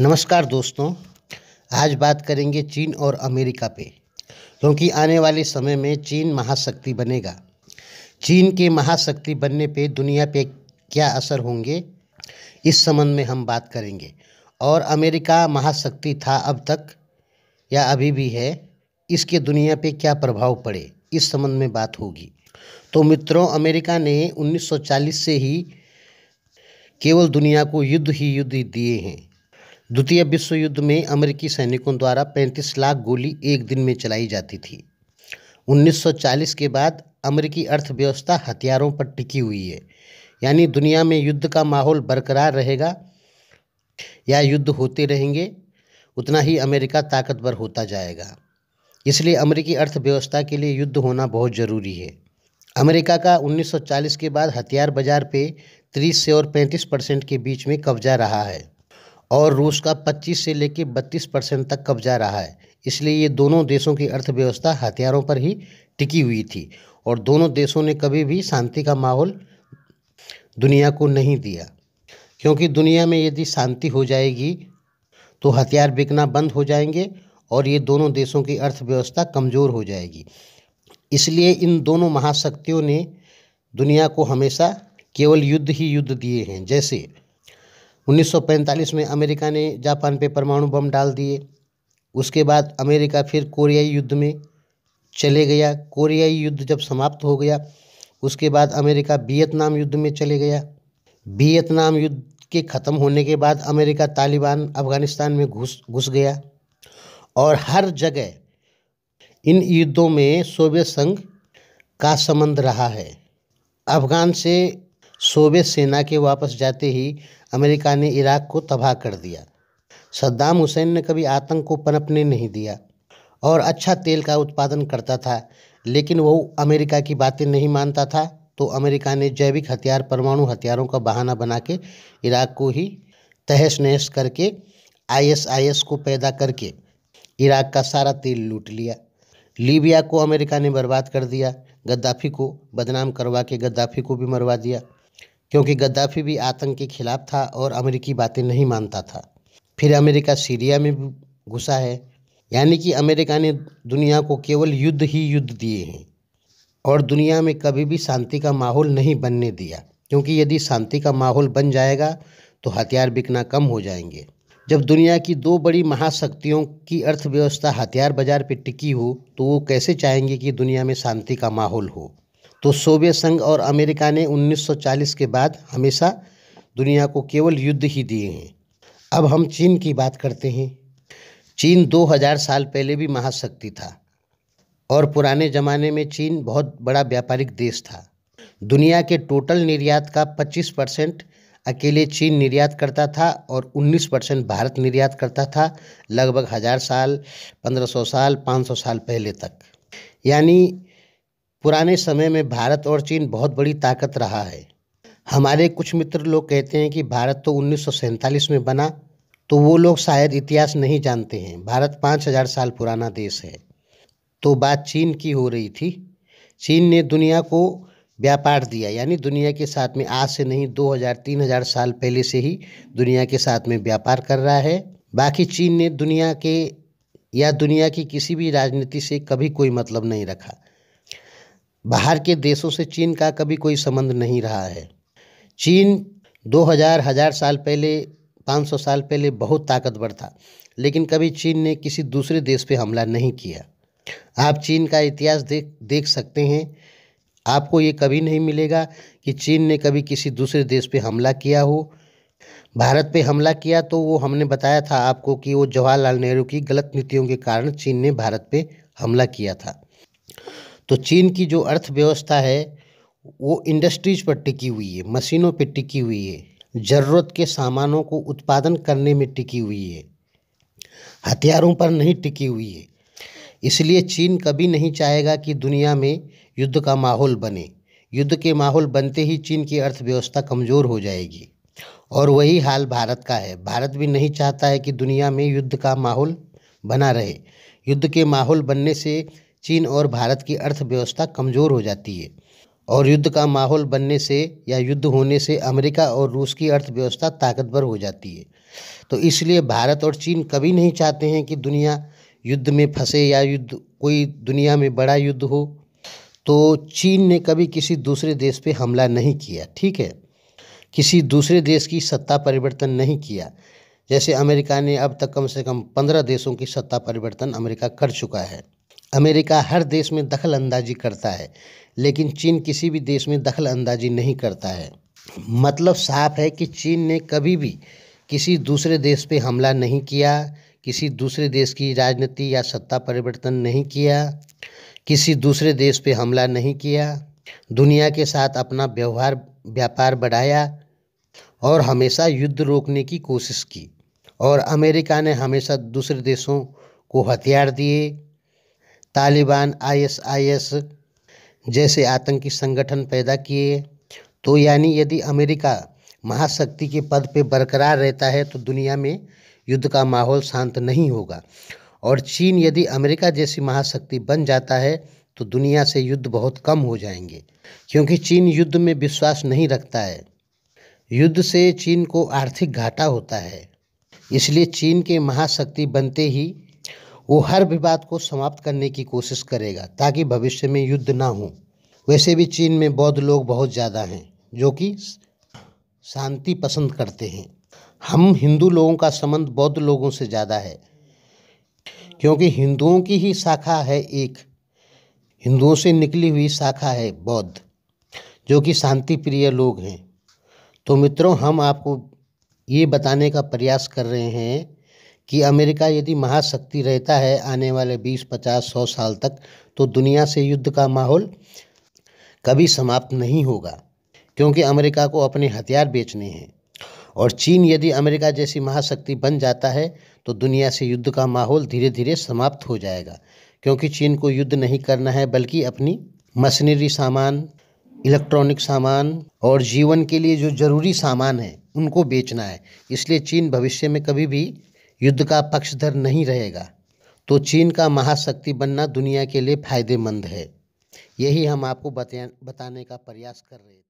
नमस्कार दोस्तों आज बात करेंगे चीन और अमेरिका पे क्योंकि आने वाले समय में चीन महाशक्ति बनेगा चीन के महाशक्ति बनने पे दुनिया पे क्या असर होंगे इस संबंध में हम बात करेंगे और अमेरिका महाशक्ति था अब तक या अभी भी है इसके दुनिया पे क्या प्रभाव पड़े इस संबंध में बात होगी तो मित्रों अमेरिका ने 1940 से ही केवल दुनिया को युद्ध ही युद्ध दिए हैं द्वितीय विश्व युद्ध में अमेरिकी सैनिकों द्वारा 35 लाख गोली एक दिन में चलाई जाती थी 1940 के बाद अमेरिकी अर्थव्यवस्था हथियारों पर टिकी हुई है यानी दुनिया में युद्ध का माहौल बरकरार रहेगा या युद्ध होते रहेंगे उतना ही अमेरिका ताकतवर होता जाएगा इसलिए अमेरिकी अर्थव्यवस्था के लिए युद्ध होना बहुत ज़रूरी है अमेरिका का 1940 के बाद हथियार बाजार पे 30 से और 35 परसेंट के बीच में कब्जा रहा है और रूस का 25 से लेकर 32 परसेंट तक कब्जा रहा है इसलिए ये दोनों देशों की अर्थव्यवस्था हथियारों पर ही टिकी हुई थी और दोनों देशों ने कभी भी शांति का माहौल दुनिया को नहीं दिया क्योंकि दुनिया में यदि शांति हो जाएगी तो हथियार बिकना बंद हो जाएंगे और ये दोनों देशों की अर्थव्यवस्था कमज़ोर हो जाएगी इसलिए इन दोनों महाशक्तियों ने दुनिया को हमेशा केवल युद्ध ही युद्ध दिए हैं जैसे 1945 में अमेरिका ने जापान पे परमाणु बम डाल दिए उसके बाद अमेरिका फिर कोरियाई युद्ध में चले गया कोरियाई युद्ध जब समाप्त हो गया उसके बाद अमेरिका वियतनाम युद्ध में चले गया वियतनाम युद्ध के ख़त्म होने के बाद अमेरिका तालिबान अफगानिस्तान में घुस घुस गया और हर जगह इन युद्धों में सोवियत संघ का संबंध रहा है अफगान से सोवियत सेना के वापस जाते ही अमेरिका ने इराक को तबाह कर दिया सद्दाम हुसैन ने कभी आतंक को पनपने नहीं दिया और अच्छा तेल का उत्पादन करता था लेकिन वो अमेरिका की बातें नहीं मानता था तो अमेरिका ने जैविक हथियार परमाणु हथियारों का बहाना बना के इराक को ही तहस नहस करके आईएसआईएस को पैदा करके इराक का सारा तेल लूट लिया लीबिया को अमेरिका ने बर्बाद कर दिया गद्दाफी को बदनाम करवा के गद्दाफी को भी मरवा दिया क्योंकि गद्दाफी भी आतंक के खिलाफ था और अमेरिकी बातें नहीं मानता था फिर अमेरिका सीरिया में घुसा है यानी कि अमेरिका ने दुनिया को केवल युद्ध ही युद्ध दिए हैं और दुनिया में कभी भी शांति का माहौल नहीं बनने दिया क्योंकि यदि शांति का माहौल बन जाएगा तो हथियार बिकना कम हो जाएंगे जब दुनिया की दो बड़ी महाशक्तियों की अर्थव्यवस्था हथियार बाजार पर टिकी हो तो वो कैसे चाहेंगे कि दुनिया में शांति का माहौल हो तो सोवियत संघ और अमेरिका ने 1940 के बाद हमेशा दुनिया को केवल युद्ध ही दिए हैं अब हम चीन की बात करते हैं चीन 2000 साल पहले भी महाशक्ति था और पुराने ज़माने में चीन बहुत बड़ा व्यापारिक देश था दुनिया के टोटल निर्यात का 25 परसेंट अकेले चीन निर्यात करता था और 19 परसेंट भारत निर्यात करता था लगभग हज़ार साल 1500 साल 500 साल पहले तक यानी पुराने समय में भारत और चीन बहुत बड़ी ताकत रहा है हमारे कुछ मित्र लोग कहते हैं कि भारत तो उन्नीस में बना तो वो लोग शायद इतिहास नहीं जानते हैं भारत पाँच हज़ार साल पुराना देश है तो बात चीन की हो रही थी चीन ने दुनिया को व्यापार दिया यानी दुनिया के साथ में आज से नहीं दो हजार तीन हजार साल पहले से ही दुनिया के साथ में व्यापार कर रहा है बाकी चीन ने दुनिया के या दुनिया की किसी भी राजनीति से कभी कोई मतलब नहीं रखा बाहर के देशों से चीन का कभी कोई संबंध नहीं रहा है चीन 2000 हजार साल पहले 500 साल पहले बहुत ताकतवर था लेकिन कभी चीन ने किसी दूसरे देश पे हमला नहीं किया आप चीन का इतिहास देख देख सकते हैं आपको ये कभी नहीं मिलेगा कि चीन ने कभी किसी दूसरे देश पे हमला किया हो भारत पे हमला किया तो वो हमने बताया था आपको कि वो जवाहरलाल नेहरू की गलत नीतियों के कारण चीन ने भारत पे हमला किया था तो चीन की जो अर्थव्यवस्था है वो इंडस्ट्रीज पर टिकी हुई है मशीनों पर टिकी हुई है ज़रूरत के सामानों को उत्पादन करने में टिकी हुई है हथियारों पर नहीं टिकी हुई है इसलिए चीन कभी नहीं चाहेगा कि दुनिया में युद्ध का माहौल बने युद्ध के माहौल बनते ही चीन की अर्थव्यवस्था कमज़ोर हो जाएगी और वही हाल भारत का है भारत भी नहीं चाहता है कि दुनिया में युद्ध का माहौल बना रहे युद्ध के माहौल बनने से चीन और भारत की अर्थव्यवस्था कमज़ोर हो जाती है और युद्ध का माहौल बनने से या युद्ध होने से अमेरिका और रूस की अर्थव्यवस्था ताकतवर हो जाती है तो इसलिए भारत और चीन कभी नहीं चाहते हैं कि दुनिया युद्ध में फंसे या युद्ध कोई दुनिया में बड़ा युद्ध हो तो चीन ने कभी किसी दूसरे देश पे हमला नहीं किया ठीक है किसी दूसरे देश की सत्ता परिवर्तन नहीं किया जैसे अमेरिका ने अब तक कम से कम पंद्रह देशों की सत्ता परिवर्तन अमेरिका कर चुका है अमेरिका हर देश में दखल अंदाज़ी करता है लेकिन चीन किसी भी देश में दखल अंदाज़ी नहीं करता है मतलब साफ है कि चीन ने कभी भी किसी दूसरे देश पे हमला नहीं किया किसी दूसरे देश की राजनीति या सत्ता परिवर्तन नहीं किया किसी दूसरे देश पे हमला नहीं किया दुनिया के साथ अपना व्यवहार व्यापार बढ़ाया और हमेशा युद्ध रोकने की कोशिश की और अमेरिका ने हमेशा दूसरे देशों को हथियार दिए तालिबान आईएसआईएस जैसे आतंकी संगठन पैदा किए तो यानी यदि अमेरिका महाशक्ति के पद पे बरकरार रहता है तो दुनिया में युद्ध का माहौल शांत नहीं होगा और चीन यदि अमेरिका जैसी महाशक्ति बन जाता है तो दुनिया से युद्ध बहुत कम हो जाएंगे क्योंकि चीन युद्ध में विश्वास नहीं रखता है युद्ध से चीन को आर्थिक घाटा होता है इसलिए चीन के महाशक्ति बनते ही वो हर विवाद को समाप्त करने की कोशिश करेगा ताकि भविष्य में युद्ध ना हो वैसे भी चीन में बौद्ध लोग बहुत ज़्यादा हैं जो कि शांति पसंद करते हैं हम हिंदू लोगों का संबंध बौद्ध लोगों से ज़्यादा है क्योंकि हिंदुओं की ही शाखा है एक हिंदुओं से निकली हुई शाखा है बौद्ध जो कि शांति प्रिय लोग हैं तो मित्रों हम आपको ये बताने का प्रयास कर रहे हैं कि अमेरिका यदि महाशक्ति रहता है आने वाले 20, 50, 100 साल तक तो दुनिया से युद्ध का माहौल कभी समाप्त नहीं होगा क्योंकि अमेरिका को अपने हथियार बेचने हैं और चीन यदि अमेरिका जैसी महाशक्ति बन जाता है तो दुनिया से युद्ध का माहौल धीरे धीरे समाप्त हो जाएगा क्योंकि चीन को युद्ध नहीं करना है बल्कि अपनी मशीनरी सामान इलेक्ट्रॉनिक सामान और जीवन के लिए जो ज़रूरी सामान है उनको बेचना है इसलिए चीन भविष्य में कभी भी युद्ध का पक्षधर नहीं रहेगा तो चीन का महाशक्ति बनना दुनिया के लिए फायदेमंद है यही हम आपको बताने का प्रयास कर रहे थे